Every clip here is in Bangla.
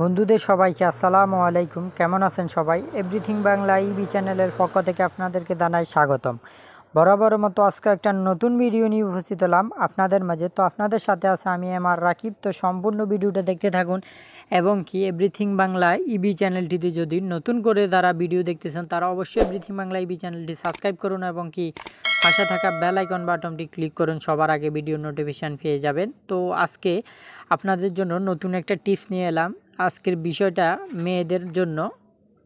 বন্ধুদের সবাইকে আসসালামু আলাইকুম কেমন আছেন সবাই এভরিথিং বাংলা ইবি চ্যানেলের পক্ষ থেকে আপনাদেরকে জানাই স্বাগতম বরাবর মতো আজকে একটা নতুন ভিডিও নিয়ে উপস্থিত হলাম আপনাদের মাঝে তো আপনাদের সাথে আছে আমি এম আর রাকিব তো সম্পূর্ণ ভিডিওটা দেখতে থাকুন এবং কি এভরিথিং বাংলা ইবি চ্যানেলটিতে যদি নতুন করে যারা ভিডিও দেখতেছেন তারা অবশ্যই এভরিথিং বাংলা ইবি চ্যানেলটি সাবস্ক্রাইব করুন এবং কি পাশে থাকা বেল আইকন বাটনটি ক্লিক করুন সবার আগে ভিডিও নোটিফিকেশান পেয়ে যাবেন তো আজকে আপনাদের জন্য নতুন একটা টিপস নিয়ে এলাম আজকের বিষয়টা মেয়েদের জন্য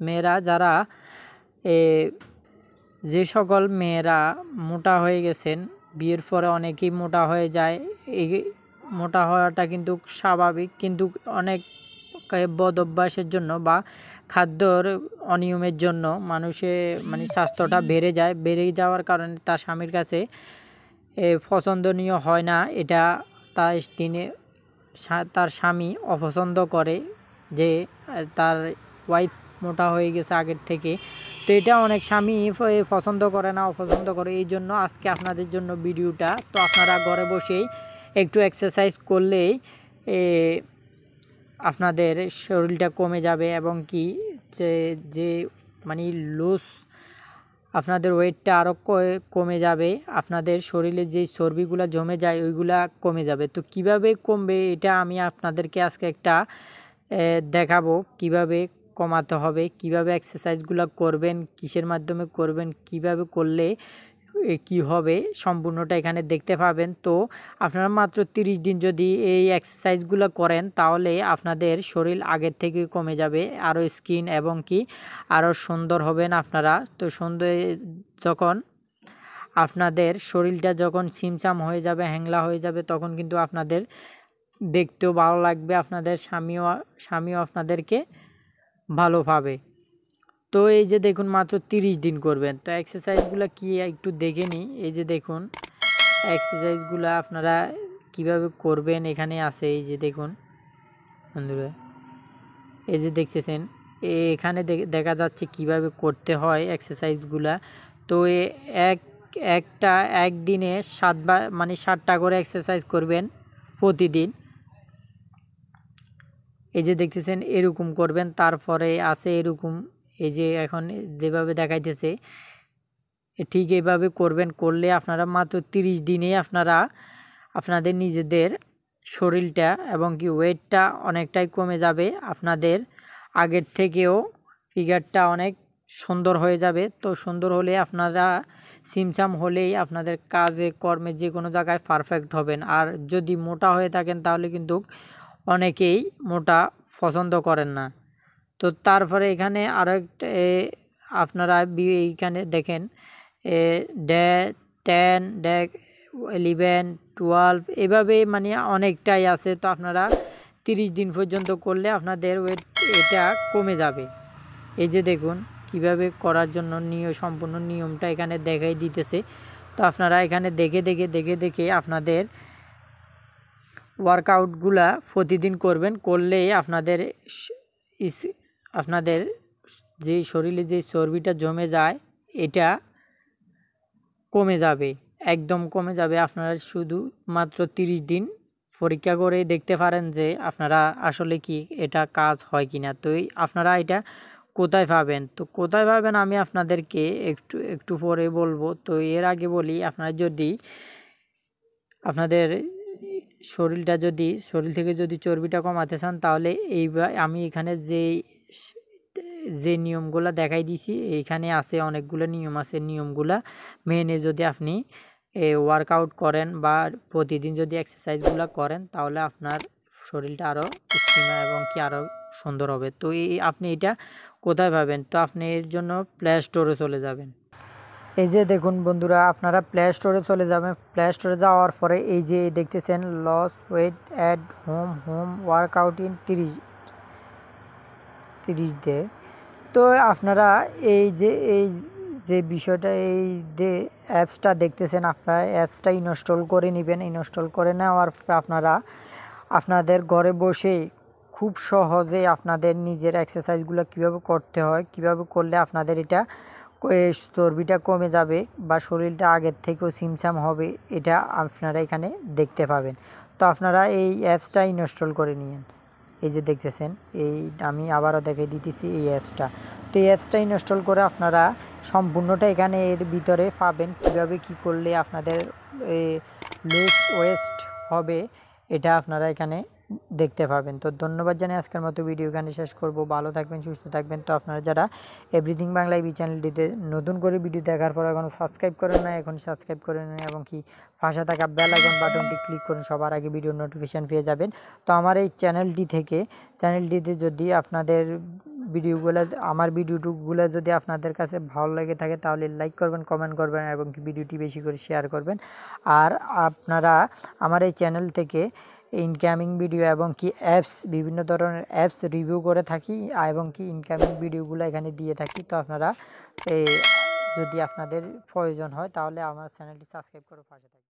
মেয়েরা যারা যে সকল মেয়েরা মোটা হয়ে গেছেন বিয়ের পরে অনেকেই মোটা হয়ে যায় এই মোটা হওয়াটা কিন্তু স্বাভাবিক কিন্তু অনেক বদ অভ্যাসের জন্য বা খাদ্যর অনিয়মের জন্য মানুষে মানে স্বাস্থ্যটা বেড়ে যায় বেড়ে যাওয়ার কারণে তার স্বামীর কাছে পছন্দনীয় হয় না এটা তার তিনি তার স্বামী অপছন্দ করে যে তার ওয়াইফ মোটা হয়ে গেছে আগের থেকে তো এটা অনেক স্বামী পছন্দ করে না অপছন্দ করে এই জন্য আজকে আপনাদের জন্য ভিডিওটা তো আপনারা ঘরে বসেই একটু এক্সারসাইজ করলেই আপনাদের শরীরটা কমে যাবে এবং কি যে যে মানে লুজ আপনাদের ওয়েটটা আরও কমে যাবে আপনাদের শরীরে যে চর্বিগুলো জমে যায় ওইগুলা কমে যাবে তো কিভাবে কমবে এটা আমি আপনাদেরকে আজকে একটা দেখাবো কিভাবে কমাতে হবে কিভাবে এক্সারসাইজগুলো করবেন কিসের মাধ্যমে করবেন কিভাবে করলে কি হবে সম্পূর্ণটা এখানে দেখতে পাবেন তো আপনারা মাত্র 30 দিন যদি এই এক্সারসাইজগুলো করেন তাহলে আপনাদের শরীর আগের থেকে কমে যাবে আরও স্কিন এবং কি আরও সুন্দর হবেন আপনারা তো সুন্দর যখন আপনাদের শরীরটা যখন সিমসাম হয়ে যাবে হ্যাংলা হয়ে যাবে তখন কিন্তু আপনাদের দেখতেও ভালো লাগবে আপনাদের স্বামীও স্বামীও আপনাদেরকে ভালোভাবে তো এই যে দেখুন মাত্র 30 দিন করবেন তো এক্সারসাইজগুলো কি একটু দেখে নিই এই যে দেখুন এক্সারসাইজগুলো আপনারা কিভাবে করবেন এখানে আছে এই যে দেখুন বন্ধুরা এই যে দেখতেছেন এখানে দেখা যাচ্ছে কিভাবে করতে হয় এক্সারসাইজগুলা তো এক একটা একদিনে সাতবার মানে সাতটা করে এক্সারসাইজ করবেন প্রতিদিন এই যে দেখতেছেন এরকম করবেন তারপরে আছে এরকম এই যে এখন যেভাবে দেখাইতেছে ঠিক এইভাবে করবেন করলে আপনারা মাত্র তিরিশ দিনেই আপনারা আপনাদের নিজেদের শরীরটা এবং কি ওয়েটটা অনেকটাই কমে যাবে আপনাদের আগের থেকেও ফিগারটা অনেক সুন্দর হয়ে যাবে তো সুন্দর হলে আপনারা সিমসাম হলেই আপনাদের কাজে কর্মে যে কোনো জায়গায় পারফেক্ট হবেন আর যদি মোটা হয়ে থাকেন তাহলে কিন্তু অনেকেই মোটা পছন্দ করেন না তো তারপরে এখানে আরও একটা আপনারা এইখানে দেখেন day ten day eleven twelve এভাবে মানে অনেকটাই আছে তো আপনারা তিরিশ দিন পর্যন্ত করলে আপনাদের ওয়েট এটা কমে যাবে এই যে দেখুন কিভাবে করার জন্য নিয়ম সম্পূর্ণ নিয়মটা এখানে দেখাই দিতেছে তো আপনারা এখানে দেখে দেখে দেখে দেখে আপনাদের ওয়ার্কআউটগুলা প্রতিদিন করবেন করলেই আপনাদের আপনাদের যে শরীরে যে চর্বিটা জমে যায় এটা কমে যাবে একদম কমে যাবে আপনারা শুধু মাত্র তিরিশ দিন পরীক্ষা করে দেখতে পারেন যে আপনারা আসলে কি এটা কাজ হয় কি না তো আপনারা এটা কোথায় পাবেন তো কোথায় পাবেন আমি আপনাদেরকে একটু একটু পরে বলবো তো এর আগে বলি আপনারা যদি আপনাদের শরীরটা যদি শরীর থেকে যদি চর্বিটা কমাতে চান তাহলে এই আমি এখানে যে যে নিয়মগুলো দেখাই দিছি এইখানে আছে অনেকগুলো নিয়ম আছে নিয়মগুলো মেনে যদি আপনি ওয়ার্কআউট করেন বা প্রতিদিন যদি এক্সারসাইজগুলো করেন তাহলে আপনার শরীরটা আরও স্টিমা এবং কি আরও সুন্দর হবে তো এই আপনি এটা কোথায় পাবেন তো আপনি এর জন্য প্লে স্টোরে চলে যাবেন এই যে দেখুন বন্ধুরা আপনারা প্লে স্টোরে চলে যাবেন প্লে স্টোরে যাওয়ার পরে এই যে দেখতেছেন lose weight add home home workout in তিরিশ তিরিশ ডে তো আপনারা এই যে এই যে বিষয়টা এই যে অ্যাপসটা দেখতেছেন আপনারা অ্যাপসটা ইনস্টল করে নেবেন ইনস্টল করে নেওয়ার আপনারা আপনাদের ঘরে বসেই খুব সহজে আপনাদের নিজের এক্সারসাইজগুলো কিভাবে করতে হয় কিভাবে করলে আপনাদের এটা চর্বিটা কমে যাবে বা শরীরটা আগের থেকেও সিমসাম হবে এটা আপনারা এখানে দেখতে পাবেন তো আপনারা এই অ্যাপসটা ইনস্টল করে নিন এই যে দেখতেছেন এই আমি আবারও দেখে দিতেছি এই অ্যাপসটা তো এই অ্যাপসটা ইনস্টল করে আপনারা সম্পূর্ণটা এখানে এর ভিতরে পাবেন কীভাবে কি করলে আপনাদের লুজ ওয়েস্ট হবে এটা আপনারা এখানে দেখতে পাবেন তো ধন্যবাদ জানাই আজকের মতো ভিডিও গানে শেষ করব ভালো থাকবেন সুস্থ থাকবেন তো আপনারা যারা এভরিথিং বাংলা এই চ্যানেলটিতে নতুন করে ভিডিও দেখার পর এখন সাবস্ক্রাইব করেন না এখন সাবস্ক্রাইব করেন এবং কি পাশে থাকা বেল আইকন বাটনটি ক্লিক করুন সবার আগে ভিডিও নোটিফিকেশান পেয়ে যাবেন তো আমার এই চ্যানেলটি থেকে চ্যানেলটিতে যদি আপনাদের ভিডিওগুলো আমার ভিডিওগুলো যদি আপনাদের কাছে ভালো লেগে থাকে তাহলে লাইক করবেন কমেন্ট করবেন এবং ভিডিওটি বেশি করে শেয়ার করবেন আর আপনারা আমার এই চ্যানেল থেকে ইনকামিং ভিডিও এবং কি অ্যাপস বিভিন্ন ধরনের অ্যাপস রিভিউ করে থাকি এবং কি ইনকামিং ভিডিওগুলো এখানে দিয়ে থাকি তো আপনারা যদি আপনাদের প্রয়োজন হয় তাহলে আমার চ্যানেলটি সাবস্ক্রাইব করে পাশে থাকবেন